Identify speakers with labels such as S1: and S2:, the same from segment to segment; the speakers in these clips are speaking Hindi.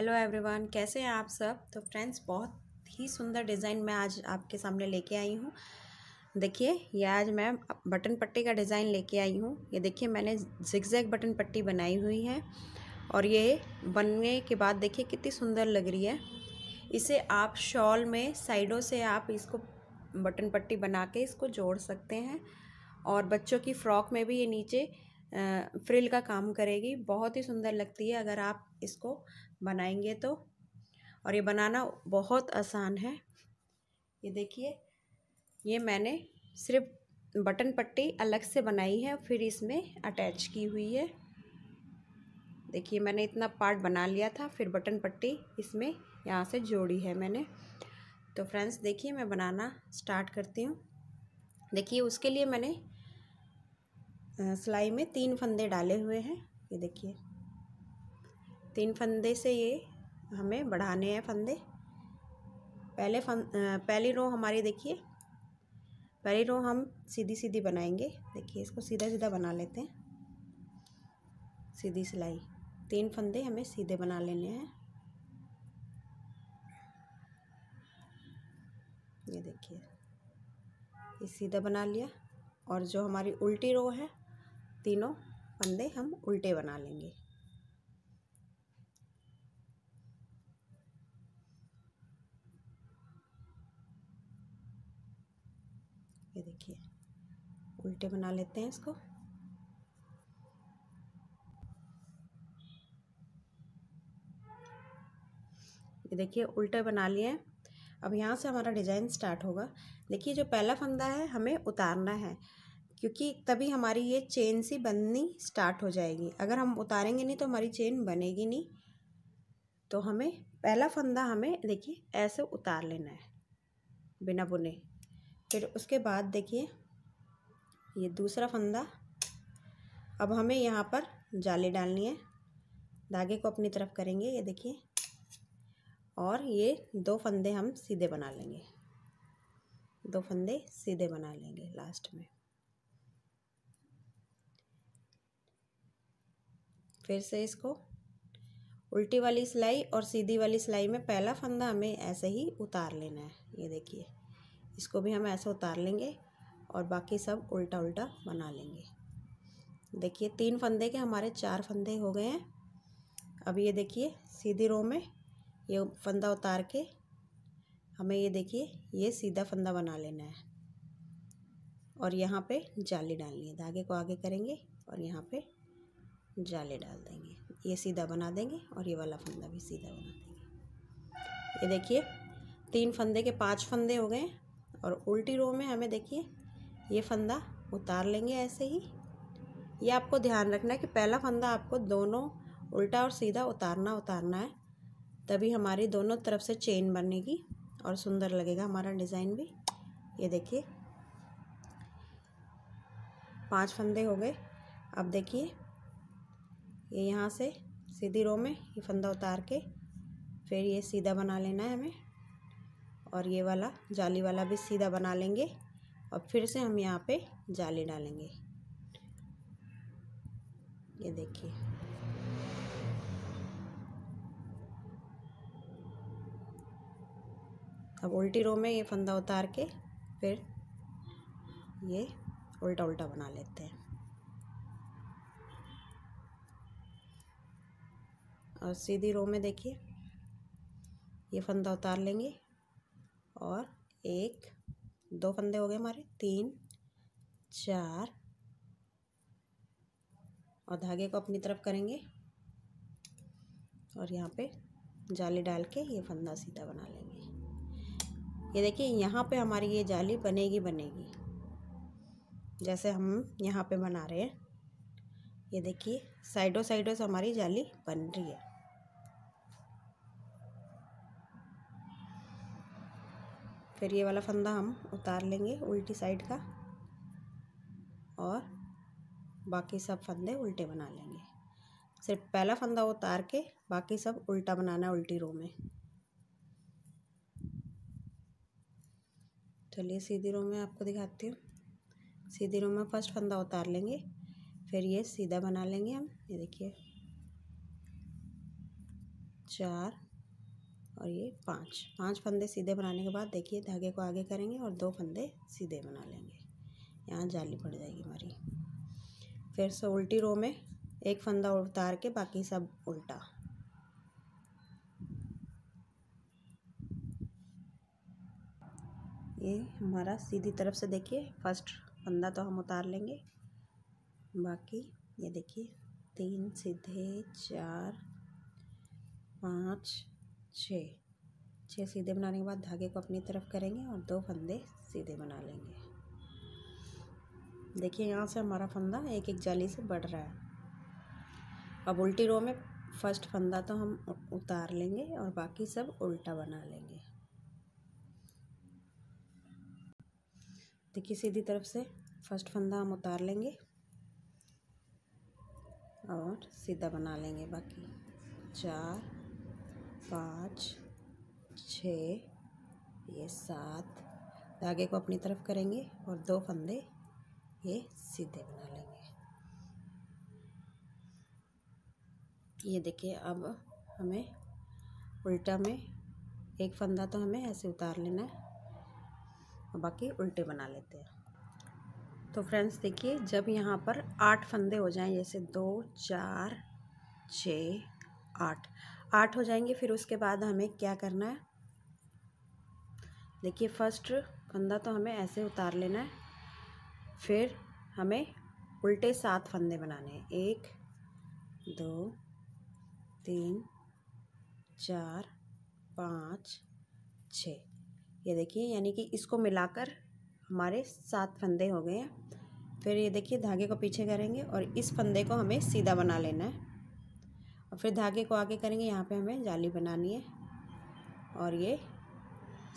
S1: हेलो एवरीवन कैसे हैं आप सब तो फ्रेंड्स बहुत ही सुंदर डिज़ाइन मैं आज आपके सामने लेके आई हूँ देखिए ये आज मैं बटन पट्टी का डिज़ाइन लेके आई हूँ ये देखिए मैंने जिगजैग बटन पट्टी बनाई हुई है और ये बनने के बाद देखिए कितनी सुंदर लग रही है इसे आप शॉल में साइडों से आप इसको बटन पट्टी बना के इसको जोड़ सकते हैं और बच्चों की फ़्रॉक में भी ये नीचे फ्रिल का काम करेगी बहुत ही सुंदर लगती है अगर आप इसको बनाएंगे तो और ये बनाना बहुत आसान है ये देखिए ये मैंने सिर्फ बटन पट्टी अलग से बनाई है फिर इसमें अटैच की हुई है देखिए मैंने इतना पार्ट बना लिया था फिर बटन पट्टी इसमें यहाँ से जोड़ी है मैंने तो फ्रेंड्स देखिए मैं बनाना स्टार्ट करती हूँ देखिए उसके लिए मैंने सिलाई में तीन फंदे डाले हुए हैं ये देखिए तीन फंदे से ये हमें बढ़ाने हैं फंदे पहले फन पहली रो हमारी देखिए पहली रो हम सीधी सीधी बनाएंगे देखिए इसको सीधा सीधा बना लेते हैं सीधी सिलाई तीन फंदे हमें सीधे बना लेने हैं ये देखिए ये सीधा बना लिया और जो हमारी उल्टी रो है तीनों फंदे हम उल्टे बना लेंगे ये देखिए उल्टे बना लेते हैं इसको ये देखिए उल्टे बना लिए अब यहाँ से हमारा डिज़ाइन स्टार्ट होगा देखिए जो पहला फंदा है हमें उतारना है क्योंकि तभी हमारी ये चेन सी बननी स्टार्ट हो जाएगी अगर हम उतारेंगे नहीं तो हमारी चेन बनेगी नहीं तो हमें पहला फंदा हमें देखिए ऐसे उतार लेना है बिना बुने फिर उसके बाद देखिए ये दूसरा फंदा अब हमें यहाँ पर जाली डालनी है धागे को अपनी तरफ करेंगे ये देखिए और ये दो फंदे हम सीधे बना लेंगे दो फंदे सीधे बना लेंगे लास्ट में फिर से इसको उल्टी वाली सिलाई और सीधी वाली सिलाई में पहला फंदा हमें ऐसे ही उतार लेना है ये देखिए इसको भी हम ऐसे उतार लेंगे और बाकी सब उल्टा उल्टा बना लेंगे देखिए तीन फंदे के हमारे चार फंदे हो गए हैं अब ये देखिए सीधी रो में ये फंदा उतार के हमें ये देखिए ये सीधा फंदा बना लेना है और यहाँ पे जाली डालनी है धागे को आगे करेंगे और यहाँ पे जाली डाल देंगे ये सीधा बना देंगे और ये वाला फंदा भी सीधा बना देंगे ये देखिए तीन फंदे के पांच फंदे हो गए और उल्टी रो में हमें देखिए ये फंदा उतार लेंगे ऐसे ही ये आपको ध्यान रखना है कि पहला फंदा आपको दोनों उल्टा और सीधा उतारना उतारना है तभी हमारी दोनों तरफ से चेन बनेगी और सुंदर लगेगा हमारा डिज़ाइन भी ये देखिए पांच फंदे हो गए अब देखिए ये यहाँ से सीधी रो में ये फंदा उतार के फिर ये सीधा बना लेना है हमें और ये वाला जाली वाला भी सीधा बना लेंगे और फिर से हम यहाँ पे जाली डालेंगे ये देखिए अब उल्टी रो में ये फंदा उतार के फिर ये उल्टा उल्टा बना लेते हैं और सीधी रो में देखिए ये फंदा उतार लेंगे और एक दो फंदे हो गए हमारे तीन चार और धागे को अपनी तरफ करेंगे और यहाँ पे जाली डाल के ये फंदा सीधा बना लेंगे ये देखिए यहाँ पे हमारी ये जाली बनेगी बनेगी जैसे हम यहाँ पे बना रहे हैं ये देखिए साइडों साइडों से हमारी जाली बन रही है फिर ये वाला फंदा हम उतार लेंगे उल्टी साइड का और बाकी सब फंदे उल्टे बना लेंगे सिर्फ पहला फंदा उतार के बाकी सब उल्टा बनाना है उल्टी रो में चलिए सीधी रो में आपको दिखाती हूँ सीधी रो में फर्स्ट फंदा उतार लेंगे फिर ये सीधा बना लेंगे हम ये देखिए चार और ये पाँच पाँच फंदे सीधे बनाने के बाद देखिए धागे को आगे करेंगे और दो फंदे सीधे बना लेंगे यहाँ जाली पड़ जाएगी हमारी फिर से उल्टी रो में एक फंदा उतार के बाकी सब उल्टा ये हमारा सीधी तरफ से देखिए फर्स्ट फंदा तो हम उतार लेंगे बाकी ये देखिए तीन सीधे चार पाँच छः छः सीधे बनाने के बाद धागे को अपनी तरफ करेंगे और दो फंदे सीधे बना लेंगे देखिए यहाँ से हमारा फंदा एक एक जाली से बढ़ रहा है अब उल्टी रो में फर्स्ट फंदा तो हम उतार लेंगे और बाकी सब उल्टा बना लेंगे देखिए सीधी तरफ से फर्स्ट फंदा हम उतार लेंगे और सीधा बना लेंगे बाकी चार पाँच छ ये सात धागे को अपनी तरफ करेंगे और दो फंदे ये सीधे बना लेंगे ये देखिए अब हमें उल्टा में एक फंदा तो हमें ऐसे उतार लेना है और बाकी उल्टे बना लेते हैं तो फ्रेंड्स देखिए जब यहाँ पर आठ फंदे हो जाएं जैसे दो चार छ आठ आठ हो जाएंगे फिर उसके बाद हमें क्या करना है देखिए फर्स्ट फंदा तो हमें ऐसे उतार लेना है फिर हमें उल्टे सात फंदे बनाने हैं एक दो तीन चार पाँच छ ये देखिए यानी कि इसको मिलाकर हमारे सात फंदे हो गए हैं फिर ये देखिए धागे को पीछे करेंगे और इस फंदे को हमें सीधा बना लेना है और फिर धागे को आगे करेंगे यहाँ पे हमें जाली बनानी है और ये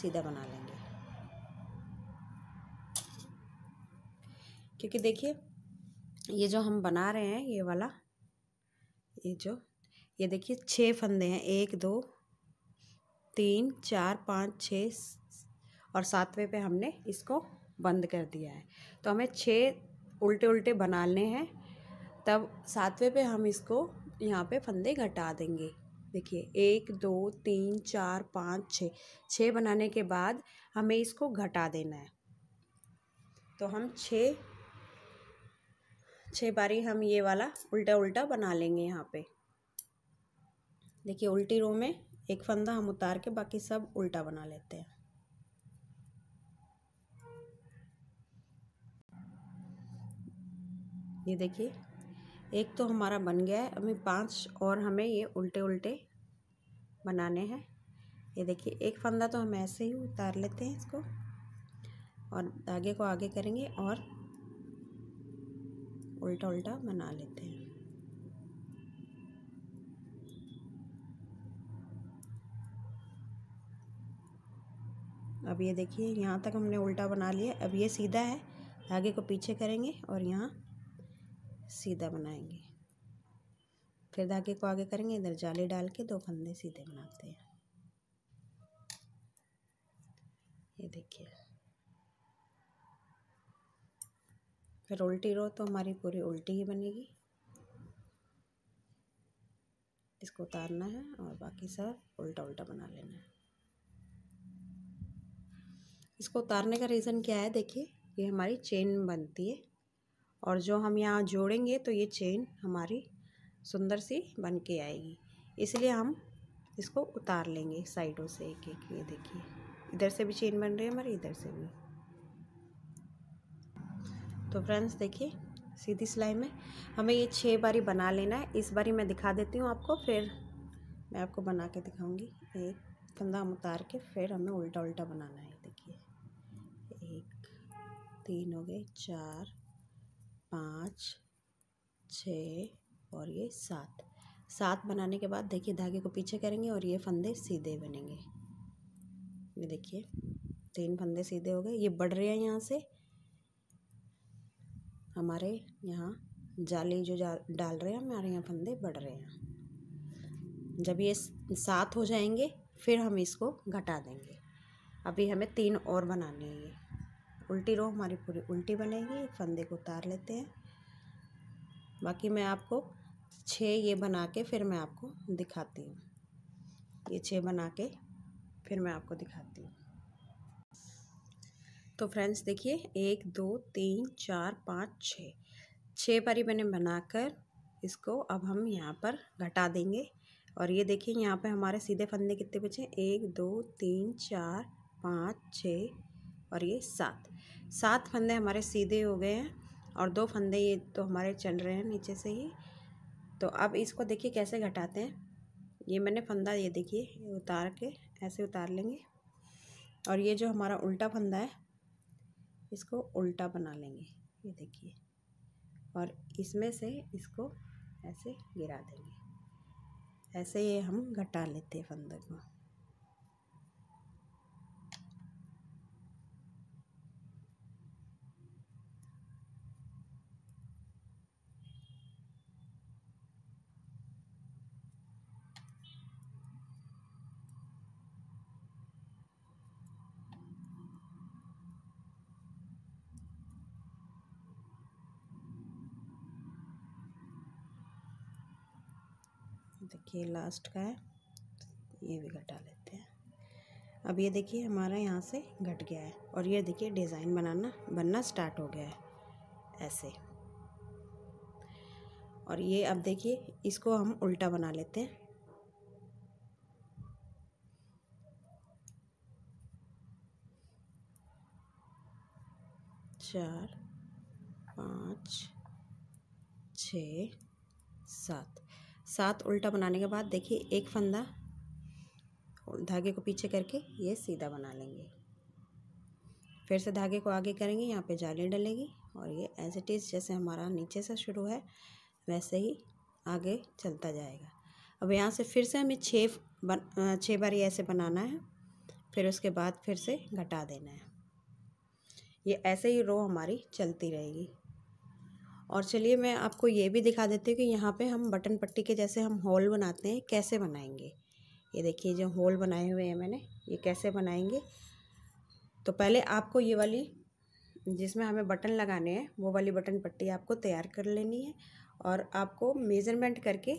S1: सीधा बना लेंगे क्योंकि देखिए ये जो हम बना रहे हैं ये वाला ये जो ये देखिए छः फंदे हैं एक दो तीन चार पाँच छः और सातवें पे हमने इसको बंद कर दिया है तो हमें छः उल्टे उल्टे बना लेने हैं तब सातवें पे हम इसको यहाँ पे फंदे घटा देंगे देखिए एक दो तीन चार पाँच छः छः बनाने के बाद हमें इसको घटा देना है तो हम छः छः बारी हम ये वाला उल्टा उल्टा बना लेंगे यहाँ पे देखिए उल्टी रो में एक फंदा हम उतार के बाकी सब उल्टा बना लेते हैं ये देखिए एक तो हमारा बन गया है अभी पांच और हमें ये उल्टे उल्टे बनाने हैं ये देखिए एक फंदा तो हम ऐसे ही उतार लेते हैं इसको और धागे को आगे करेंगे और उल्टा उल्टा बना लेते हैं अब ये देखिए यहाँ तक हमने उल्टा बना लिया अब ये सीधा है धागे को पीछे करेंगे और यहाँ सीधा बनाएंगे फिर धागे को आगे करेंगे इधर जाली डाल के दो फंदे सीधे बनाते हैं ये देखिए फिर उल्टी रो तो हमारी पूरी उल्टी ही बनेगी इसको उतारना है और बाकी सब उल्टा उल्टा बना लेना है इसको उतारने का रीज़न क्या है देखिए ये हमारी चेन बनती है और जो हम यहाँ जोड़ेंगे तो ये चेन हमारी सुंदर सी बन के आएगी इसलिए हम इसको उतार लेंगे साइडों से एक एक ये देखिए इधर से भी चेन बन रही है हमारी इधर से भी तो फ्रेंड्स देखिए सीधी सिलाई में हमें ये छः बारी बना लेना है इस बारी मैं दिखा देती हूँ आपको फिर मैं आपको बना के दिखाऊंगी एक फंदा हम उतार के फिर हमें उल्टा उल्टा बनाना है देखिए एक तीन हो गए चार पाँच छः और ये सात सात बनाने के बाद देखिए धागे को पीछे करेंगे और ये फंदे सीधे बनेंगे ये देखिए तीन फंदे सीधे हो गए ये बढ़ रहे हैं यहाँ से हमारे यहाँ जाली जो जा डाल रहे हैं हमारे यहाँ फंदे बढ़ रहे हैं जब ये सात हो जाएंगे फिर हम इसको घटा देंगे अभी हमें तीन और बनाने हैं ये उल्टी रो हमारी पूरी उल्टी बनेगी फंदे को उतार लेते हैं बाकी मैं आपको छः ये बना के फिर मैं आपको दिखाती हूँ ये छः बना के फिर मैं आपको दिखाती हूँ तो फ्रेंड्स देखिए एक दो तीन चार पाँच छः छः परी मैंने बनाकर इसको अब हम यहाँ पर घटा देंगे और ये देखिए यहाँ पे हमारे सीधे फंदे कितने बचे एक दो तीन चार पाँच छः और ये सात सात फंदे हमारे सीधे हो गए हैं और दो फंदे ये तो हमारे चल रहे हैं नीचे से ही तो अब इसको देखिए कैसे घटाते हैं ये मैंने फंदा ये देखिए उतार के ऐसे उतार लेंगे और ये जो हमारा उल्टा फंदा है इसको उल्टा बना लेंगे ये देखिए और इसमें से इसको ऐसे गिरा देंगे ऐसे ये हम घटा लेते हैं फंदे को देखिए लास्ट का है ये भी घटा लेते हैं अब ये देखिए हमारा यहाँ से घट गया है और ये देखिए डिज़ाइन बनाना बनना स्टार्ट हो गया है ऐसे और ये अब देखिए इसको हम उल्टा बना लेते हैं चार पाँच छ सात सात उल्टा बनाने के बाद देखिए एक फंदा धागे को पीछे करके ये सीधा बना लेंगे फिर से धागे को आगे करेंगे यहाँ पे जाली डलेगी और ये एज इट इज़ जैसे हमारा नीचे से शुरू है वैसे ही आगे चलता जाएगा अब यहाँ से फिर से हमें छः बन छः बार ऐसे बनाना है फिर उसके बाद फिर से घटा देना है ये ऐसे ही रो हमारी चलती रहेगी और चलिए मैं आपको ये भी दिखा देती हूँ कि यहाँ पे हम बटन पट्टी के जैसे हम होल बनाते हैं कैसे बनाएंगे ये देखिए जो होल बनाए हुए हैं मैंने ये कैसे बनाएंगे तो पहले आपको ये वाली जिसमें हमें बटन लगाने हैं वो वाली बटन पट्टी आपको तैयार कर लेनी है और आपको मेज़रमेंट करके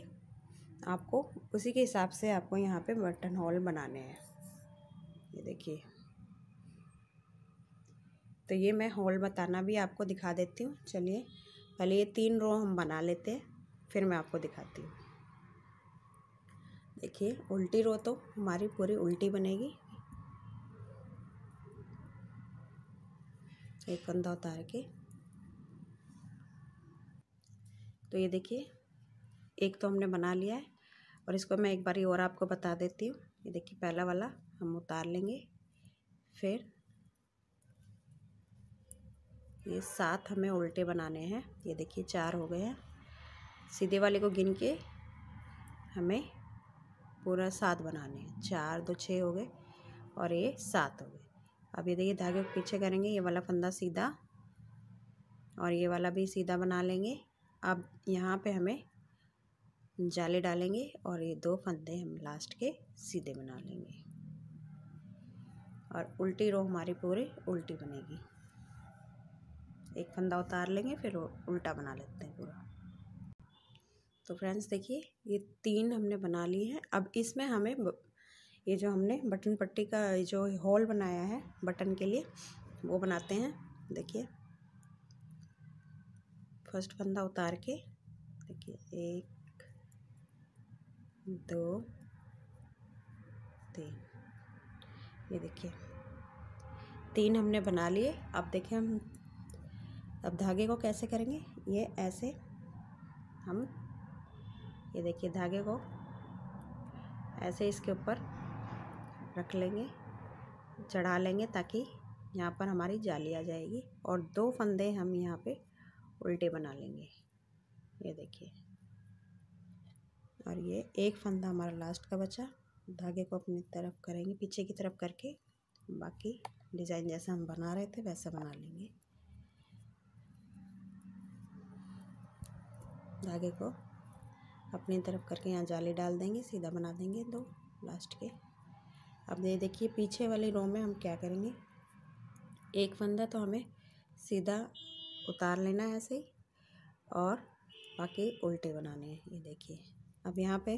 S1: आपको उसी के हिसाब से आपको यहाँ पे बटन होल बनाने हैं ये देखिए तो ये मैं होल बताना भी आपको दिखा देती हूँ चलिए पहले ये तीन रो हम बना लेते हैं फिर मैं आपको दिखाती हूँ देखिए उल्टी रो तो हमारी पूरी उल्टी बनेगी एक कंधा उतार के तो ये देखिए एक तो हमने बना लिया है और इसको मैं एक बार और आपको बता देती हूँ ये देखिए पहला वाला हम उतार लेंगे फिर ये सात हमें उल्टे बनाने हैं ये देखिए चार हो गए हैं सीधे वाले को गिन के हमें पूरा सात बनाने हैं चार दो तो छः हो गए और ये सात हो गए अब ये देखिए धागे को पीछे करेंगे ये वाला फंदा सीधा और ये वाला भी सीधा बना लेंगे अब यहाँ पे हमें जाले डालेंगे और ये दो फंदे हम लास्ट के सीधे बना लेंगे और उल्टी रो हमारी पूरी उल्टी बनेगी एक फंदा उतार लेंगे फिर उल्टा बना लेते हैं पूरा तो फ्रेंड्स देखिए ये तीन हमने बना ली हैं अब इसमें हमें ये जो हमने बटन पट्टी का जो हॉल बनाया है बटन के लिए वो बनाते हैं देखिए फर्स्ट फंदा उतार के देखिए एक दो तीन ये देखिए तीन हमने बना लिए अब देखिए हम अब धागे को कैसे करेंगे ये ऐसे हम ये देखिए धागे को ऐसे इसके ऊपर रख लेंगे चढ़ा लेंगे ताकि यहाँ पर हमारी जाली आ जाएगी और दो फंदे हम यहाँ पे उल्टे बना लेंगे ये देखिए और ये एक फंदा हमारा लास्ट का बचा धागे को अपनी तरफ करेंगे पीछे की तरफ करके बाकी डिज़ाइन जैसा हम बना रहे थे वैसा बना लेंगे धागे को अपनी तरफ करके यहाँ जाली डाल देंगे सीधा बना देंगे दो लास्ट के अब ये देखिए पीछे वाली रो में हम क्या करेंगे एक फंदा तो हमें सीधा उतार लेना है ऐसे ही और बाकी उल्टे बनाने हैं ये देखिए अब यहाँ पे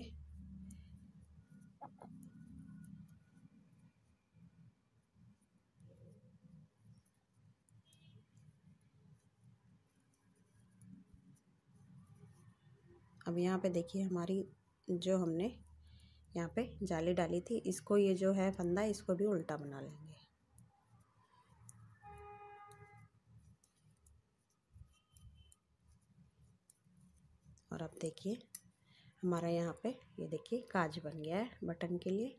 S1: अब यहाँ पे देखिए हमारी जो हमने यहाँ पे जाली डाली थी इसको ये जो है फंदा इसको भी उल्टा बना लेंगे और अब देखिए हमारा यहाँ पे ये देखिए काज बन गया है बटन के लिए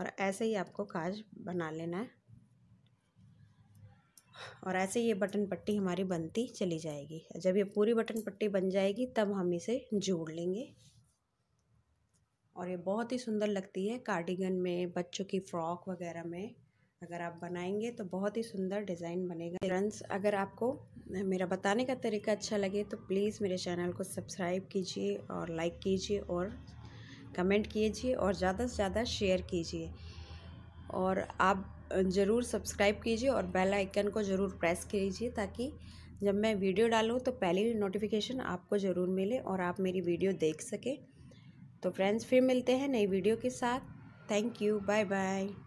S1: और ऐसे ही आपको काज बना लेना है और ऐसे ये बटन पट्टी हमारी बनती चली जाएगी जब ये पूरी बटन पट्टी बन जाएगी तब हम इसे जोड़ लेंगे और ये बहुत ही सुंदर लगती है कार्डिगन में बच्चों की फ्रॉक वगैरह में अगर आप बनाएंगे तो बहुत ही सुंदर डिज़ाइन बनेगा फ्रेंड्स अगर आपको मेरा बताने का तरीका अच्छा लगे तो प्लीज़ मेरे चैनल को सब्सक्राइब कीजिए और लाइक कीजिए और कमेंट कीजिए और ज़्यादा से ज़्यादा शेयर कीजिए और आप ज़रूर सब्सक्राइब कीजिए और बेल आइकन को ज़रूर प्रेस कीजिए ताकि जब मैं वीडियो डालूँ तो पहली नोटिफिकेशन आपको ज़रूर मिले और आप मेरी वीडियो देख सकें तो फ्रेंड्स फिर मिलते हैं नई वीडियो के साथ थैंक यू बाय बाय